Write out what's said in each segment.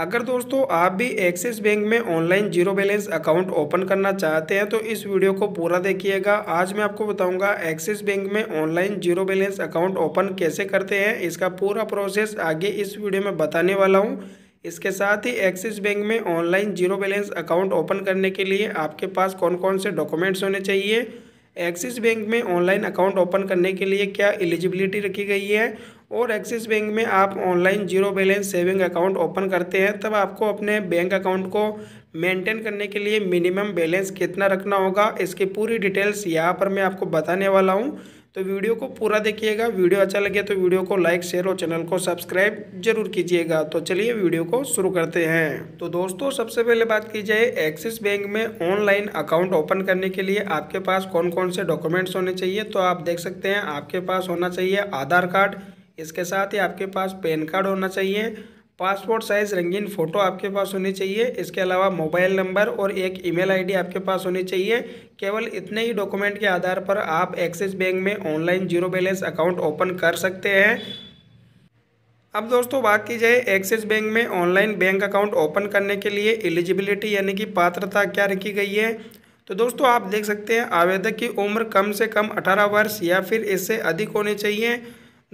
अगर दोस्तों आप भी एक्सिस बैंक में online zero balance account open करना चाहते हैं तो इस वीडियो को पूरा देखिएगा आज मैं आपको बताऊंगा एक्सिस बैंक में online zero balance account open कैसे करते हैं इसका पूरा प्रोसेस आगे इस वीडियो में बताने वाला हूं इसके साथ ही एक्सिस बैंक में online zero balance account open करने के लिए आपके पास कौन कौन से डॉक्यूमेंट्स होने चाहिए एक्सिस बैंक में ऑनलाइन अकाउंट ओपन करने के लिए क्या एलिजिबिलिटी रखी गई है और एक्सिस बैंक में आप online zero balance saving account open करते हैं तब आपको अपने बैंक अकाउंट को मेंटेन करने के लिए मिनिमम बैलेंस कितना रखना होगा इसकी पूरी डिटेल्स यहाँ पर मैं आपको बताने वाला हूँ तो वीडियो को पूरा देखिएगा वीडियो अच्छा लगे तो वीडियो को लाइक शेयर और चैनल को सब्सक्राइब जरूर कीजिएगा तो चलिए वीडियो को शुरू करते हैं तो दोस्तों सबसे पहले बात की जाए एक्सिस बैंक में ऑनलाइन अकाउंट ओपन करने के लिए आपके पास कौन कौन से डॉक्यूमेंट्स होने चाहिए तो आप देख सकते हैं आपके पास होना चाहिए आधार कार्ड इसके साथ ही आपके पास पैन कार्ड होना चाहिए पासपोर्ट साइज़ रंगीन फ़ोटो आपके पास होनी चाहिए इसके अलावा मोबाइल नंबर और एक ईमेल आईडी आपके पास होनी चाहिए केवल इतने ही डॉक्यूमेंट के आधार पर आप एक्सिस बैंक में online zero balance account open कर सकते हैं अब दोस्तों बात की जाए एक्सिस बैंक में ऑनलाइन बैंक अकाउंट ओपन करने के लिए एलिजिबिलिटी यानी कि पात्रता क्या रखी गई है तो दोस्तों आप देख सकते हैं आवेदक की उम्र कम से कम अठारह वर्ष या फिर इससे अधिक होनी चाहिए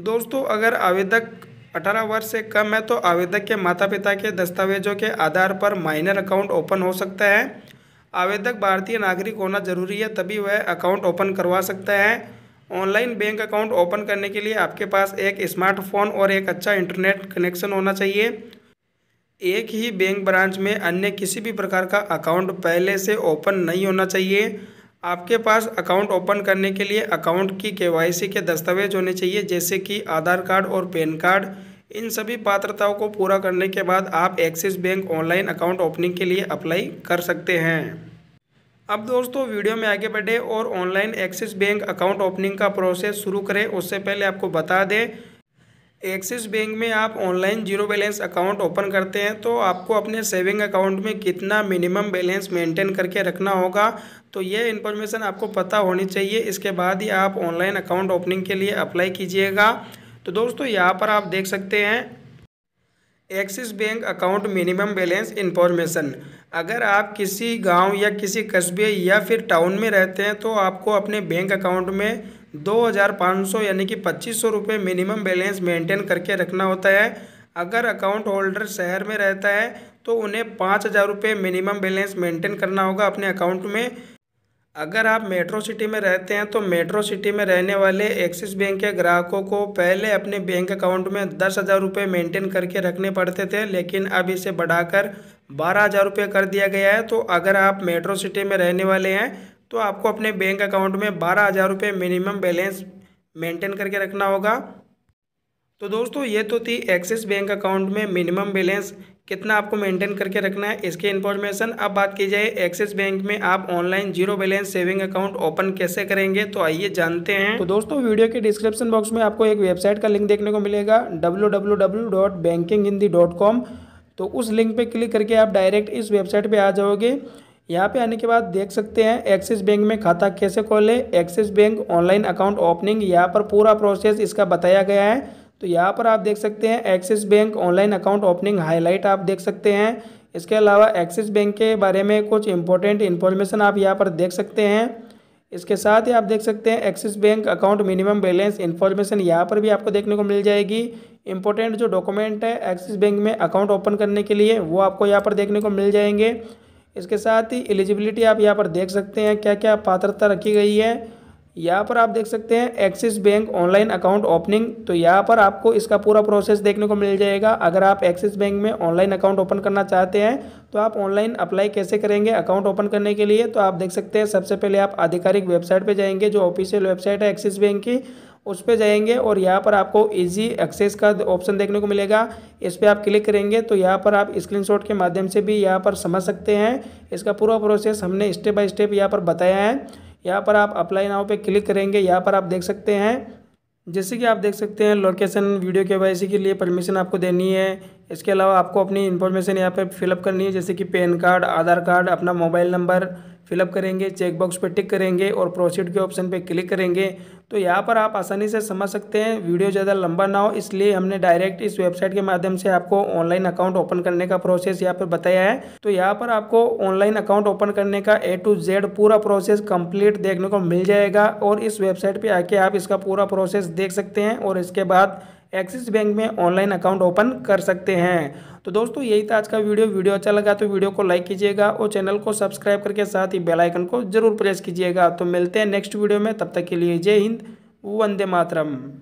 दोस्तों अगर आवेदक 18 वर्ष से कम है तो आवेदक के माता पिता के दस्तावेजों के आधार पर माइनर अकाउंट ओपन हो सकता है आवेदक भारतीय नागरिक होना जरूरी है तभी वह अकाउंट ओपन करवा सकता है ऑनलाइन बैंक अकाउंट ओपन करने के लिए आपके पास एक स्मार्टफोन और एक अच्छा इंटरनेट कनेक्शन होना चाहिए एक ही बैंक ब्रांच में अन्य किसी भी प्रकार का अकाउंट पहले से ओपन नहीं होना चाहिए आपके पास अकाउंट ओपन करने के लिए अकाउंट की केवाईसी के दस्तावेज होने चाहिए जैसे कि आधार कार्ड और पैन कार्ड इन सभी पात्रताओं को पूरा करने के बाद आप Axis bank online account opening के लिए अप्लाई कर सकते हैं अब दोस्तों वीडियो में आगे बढ़े और online Axis bank account opening का प्रोसेस शुरू करें उससे पहले आपको बता दें एक्सिस बैंक में आप online zero balance account open करते हैं तो आपको अपने सेविंग अकाउंट में कितना मिनिमम बैलेंस मेंटेन करके रखना होगा तो यह इन्फॉर्मेशन आपको पता होनी चाहिए इसके बाद ही आप ऑनलाइन अकाउंट ओपनिंग के लिए अप्लाई कीजिएगा तो दोस्तों यहाँ पर आप देख सकते हैं Axis bank account minimum balance information अगर आप किसी गाँव या किसी कस्बे या फिर टाउन में रहते हैं तो आपको अपने बैंक अकाउंट में 2500 यानी कि पच्चीस सौ रुपये मिनिमम बैलेंस मेंटेन करके रखना होता है अगर अकाउंट होल्डर शहर में रहता है तो उन्हें पाँच हज़ार रुपये मिनिमम बैलेंस मेंटेन करना होगा अपने अकाउंट में अगर आप मेट्रो सिटी में रहते हैं तो मेट्रो सिटी में रहने वाले एक्सिस बैंक के ग्राहकों को पहले अपने बैंक अकाउंट में दस हज़ार रुपये मेंटेन करके रखने पड़ते थे लेकिन अब इसे बढ़ाकर बारह हज़ार रुपये कर दिया गया है तो अगर आप मेट्रो सिटी में रहने वाले हैं तो आपको अपने बैंक अकाउंट में बारह हज़ार रुपये मिनिमम बैलेंस मेंटेन करके रखना होगा तो दोस्तों ये तो थी एक्सिस बैंक अकाउंट में मिनिमम बैलेंस कितना आपको मेंटेन करके रखना है इसके इन्फॉर्मेशन अब बात की जाए एक्सिस बैंक में आप online zero balance saving account open कैसे करेंगे तो आइए जानते हैं तो दोस्तों वीडियो के डिस्क्रिप्शन बॉक्स में आपको एक वेबसाइट का लिंक देखने को मिलेगा डब्ल्यू तो उस लिंक पर क्लिक करके आप डायरेक्ट इस वेबसाइट पर आ जाओगे यहाँ पे आने के बाद देख सकते हैं एक्सिस बैंक में खाता कैसे खोलें Axis bank online account opening यहाँ पर पूरा प्रोसेस इसका बताया गया है तो यहाँ पर आप देख सकते हैं Axis bank online account opening highlight आप देख सकते हैं इसके अलावा एक्सिस बैंक के बारे में कुछ इंपॉर्टेंट इन्फॉर्मेशन आप यहाँ पर देख सकते हैं इसके साथ ही आप देख सकते हैं Axis bank account minimum balance information यहाँ पर भी आपको देखने को मिल जाएगी इंपॉर्टेंट जो डॉक्यूमेंट है एक्सिस बैंक में अकाउंट ओपन करने के लिए वो आपको यहाँ पर देखने को मिल जाएंगे इसके साथ ही एलिजिबिलिटी आप यहाँ पर देख सकते हैं क्या क्या पात्रता रखी गई है यहाँ पर आप देख सकते हैं Axis bank online account opening तो यहाँ पर आपको इसका पूरा प्रोसेस देखने को मिल जाएगा अगर आप एक्सिस बैंक में ऑनलाइन अकाउंट ओपन करना चाहते हैं तो आप ऑनलाइन अप्लाई कैसे करेंगे अकाउंट ओपन करने के लिए तो आप देख सकते हैं सबसे पहले आप आधिकारिक वेबसाइट पर जाएंगे जो ऑफिशियल वेबसाइट है एक्सिस बैंक की उस पर जाएंगे और यहाँ पर आपको इजी एक्सेस का ऑप्शन देखने को मिलेगा इस पर आप क्लिक करेंगे तो यहाँ पर आप स्क्रीनशॉट के माध्यम से भी यहाँ पर समझ सकते हैं इसका पूरा प्रोसेस हमने स्टेप बाय स्टेप यहाँ पर बताया है यहाँ पर आप अप्लाई नाव पे क्लिक करेंगे यहाँ पर आप देख सकते हैं जैसे कि आप देख सकते हैं लोकेशन वीडियो के वाई के लिए परमिशन आपको देनी है इसके अलावा आपको अपनी इन्फॉर्मेशन यहाँ पर फिलअप करनी है जैसे कि पैन कार्ड आधार कार्ड अपना मोबाइल नंबर फिलअप करेंगे चेकबॉक्स पर टिक करेंगे और प्रोसीड के ऑप्शन पर क्लिक करेंगे तो यहाँ पर आप आसानी से समझ सकते हैं वीडियो ज़्यादा लंबा ना हो इसलिए हमने डायरेक्ट इस वेबसाइट के माध्यम से आपको ऑनलाइन अकाउंट ओपन करने का प्रोसेस यहाँ पर बताया है तो यहाँ पर आपको ऑनलाइन अकाउंट ओपन करने का ए टू जेड पूरा प्रोसेस कंप्लीट देखने को मिल जाएगा और इस वेबसाइट पर आके आप इसका पूरा प्रोसेस देख सकते हैं और इसके बाद एक्सिस बैंक में ऑनलाइन अकाउंट ओपन कर सकते हैं तो दोस्तों यही था आज का वीडियो वीडियो अच्छा लगा तो वीडियो को लाइक कीजिएगा और चैनल को सब्सक्राइब करके साथ ही बेल आइकन को जरूर प्रेस कीजिएगा तो मिलते हैं नेक्स्ट वीडियो में तब तक के लिए जय हिंद वंदे मातरम